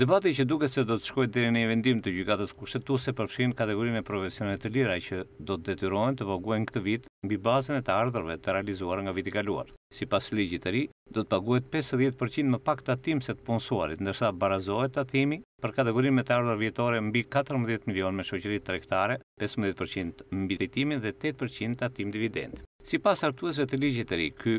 Debati që duket se do të shkojë deri në një vendim të gjykatës kushtetuese përfshin kategorinë e profesionistëve lirë që do të detyrohen të paguajnë këtë vit mbi bazën e të ardhurave të realizuara nga viti i kaluar. Sipas ligjit të ri, do të pagohet 50% më pak tatim se të punësuarit, ndërsa barazohet tatimi për kategorinë me të ardhura vjetore mbi 14 milion me të tregtare, 15% mbi të dhe 8% tatim dividend. Si pas artuese të ligjit të ri, ky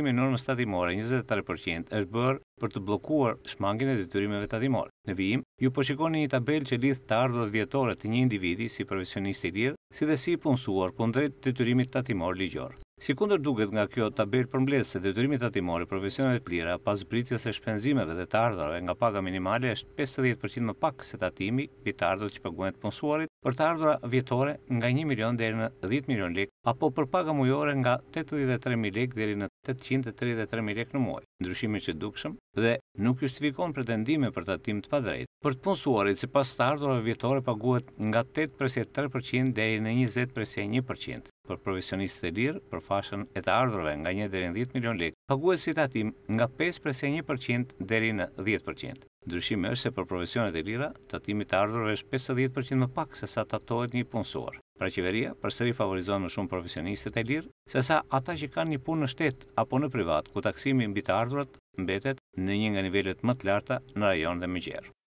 i normës tatimore 23% është bërë për të blokuar shmangin e detyrimeve tatimore. Në vijim, ju po shikoni një tabel që lidh të ardhët vjetore të një individi si profesionist i lirë, si dhe si punësuar kundrejt detyrimit tatimor ligjor. Si kunder duket nga kjo tabel për mblesë të detyrimit atimori profesionalit plira, pas britës e shpenzimeve dhe të ardhurave nga paga minimale është 50% më pak se të atimi për të ardhur që përguen të punësuarit, për të ardhurra vjetore nga 1 milion dhe në 10 milion lek, apo për paga mujore nga 83.000 mil lek dhe në 833.000 lek në muaj. Ndryshimi që dukshëm dhe nuk justifikon pretendime për të atim të padrejt. Për të punësuarit si pas të ardhurra vjetore paguet nga 8,3% dhe në 20,1% për profesionistët e lirë për fashën e të ardhurve nga 1 deri në 10 milion lekë, paguhet si tatim nga 5 1% deri në 10%. Ndryshimi është se për profesionet e lira, tatimi të ardhurve është 50% më pak se sa tatohet një punësuar. Pra qeveria, për sëri favorizon më shumë profesionistët e lirë, se sa ata që kanë një punë në shtetë apo në privat, ku taksimi mbi të ardhurat mbetet në një nga nivellet më të larta në rajon dhe më gjerë.